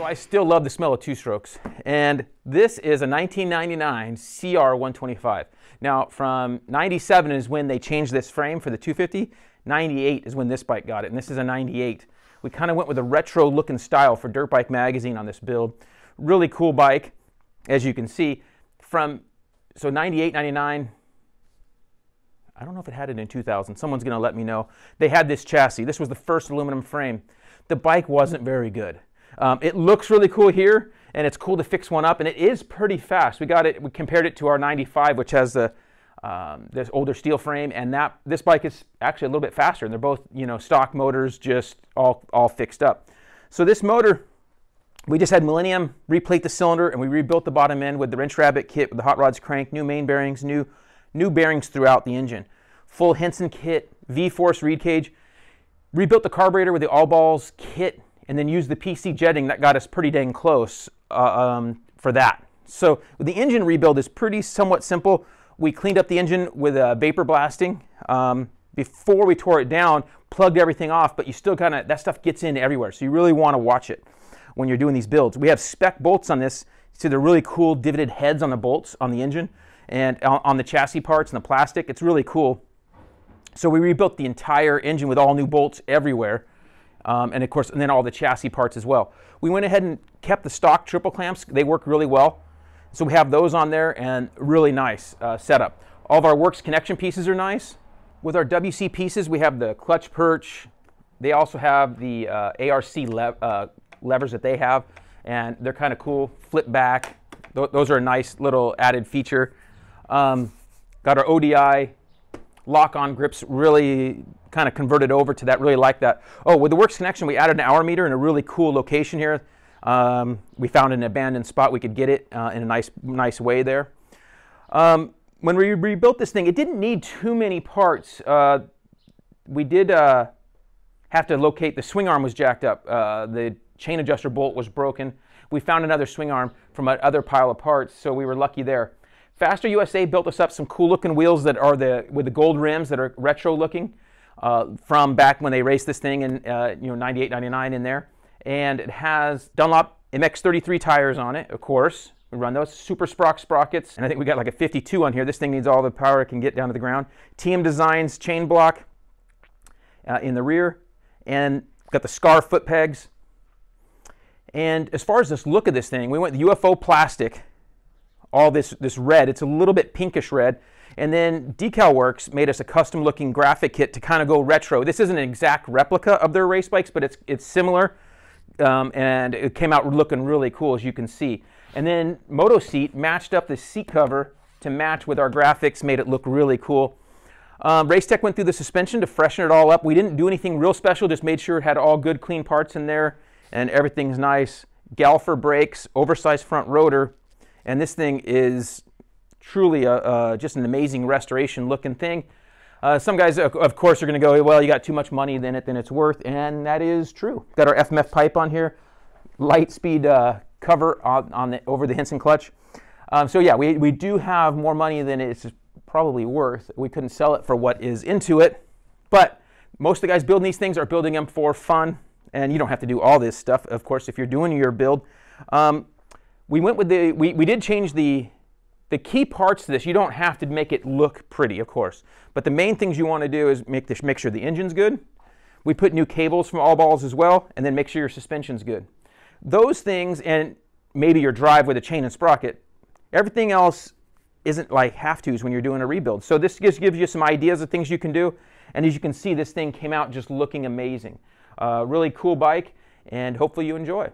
So I still love the smell of two strokes. And this is a 1999 CR125. Now from 97 is when they changed this frame for the 250. 98 is when this bike got it. And this is a 98. We kind of went with a retro looking style for Dirt Bike Magazine on this build. Really cool bike, as you can see. From, so 98, 99, I don't know if it had it in 2000. Someone's going to let me know. They had this chassis. This was the first aluminum frame. The bike wasn't very good. Um, it looks really cool here, and it's cool to fix one up, and it is pretty fast. We got it, we compared it to our 95, which has the um, this older steel frame, and that this bike is actually a little bit faster. And they're both, you know, stock motors, just all all fixed up. So this motor, we just had Millennium replate the cylinder, and we rebuilt the bottom end with the wrench rabbit kit, with the hot rods crank, new main bearings, new new bearings throughout the engine, full Henson kit, V-Force reed cage, rebuilt the carburetor with the all balls kit, and then use the PC jetting that got us pretty dang close uh, um, for that. So the engine rebuild is pretty somewhat simple. We cleaned up the engine with uh, vapor blasting um, before we tore it down, plugged everything off, but you still kind of, that stuff gets in everywhere. So you really want to watch it when you're doing these builds. We have spec bolts on this. See, the really cool divoted heads on the bolts on the engine and on the chassis parts and the plastic. It's really cool. So we rebuilt the entire engine with all new bolts everywhere. Um, and of course, and then all the chassis parts as well. We went ahead and kept the stock triple clamps. They work really well. So we have those on there and really nice uh, setup. All of our works connection pieces are nice. With our WC pieces, we have the clutch perch. They also have the uh, ARC uh, levers that they have, and they're kind of cool. Flip back. Th those are a nice little added feature. Um, got our ODI lock-on grips really kind of converted over to that. Really like that. Oh, with the works connection, we added an hour meter in a really cool location here. Um, we found an abandoned spot. We could get it uh, in a nice, nice way there. Um, when we rebuilt this thing, it didn't need too many parts. Uh, we did uh, have to locate the swing arm was jacked up. Uh, the chain adjuster bolt was broken. We found another swing arm from another pile of parts, so we were lucky there. Faster USA built us up some cool looking wheels that are the with the gold rims that are retro looking uh, from back when they raced this thing in uh, you know 98, 99 in there, and it has Dunlop MX33 tires on it, of course. We run those super sprock sprockets, and I think we got like a 52 on here. This thing needs all the power it can get down to the ground. TM Designs chain block uh, in the rear, and got the Scar foot pegs. And as far as this look of this thing, we went UFO plastic all this, this red. It's a little bit pinkish red. And then DecalWorks made us a custom looking graphic kit to kind of go retro. This isn't an exact replica of their race bikes, but it's, it's similar. Um, and it came out looking really cool as you can see. And then Moto Seat matched up the seat cover to match with our graphics, made it look really cool. Um, Race Tech went through the suspension to freshen it all up. We didn't do anything real special, just made sure it had all good clean parts in there and everything's nice. Galfer brakes, oversized front rotor, and this thing is truly a, uh, just an amazing restoration looking thing. Uh, some guys, of course, are going to go, well, you got too much money than it than it's worth, and that is true. Got our FMF pipe on here, light speed uh, cover on, on the, over the Henson clutch. Um, so yeah, we, we do have more money than it's probably worth. We couldn't sell it for what is into it, but most of the guys building these things are building them for fun, and you don't have to do all this stuff, of course, if you're doing your build. Um, we went with the, we, we did change the, the key parts to this. You don't have to make it look pretty, of course, but the main things you want to do is make, this, make sure the engine's good. We put new cables from all balls as well, and then make sure your suspension's good. Those things, and maybe your drive with a chain and sprocket, everything else isn't like have to's when you're doing a rebuild. So this just gives you some ideas of things you can do. And as you can see, this thing came out just looking amazing. Uh, really cool bike, and hopefully you enjoy.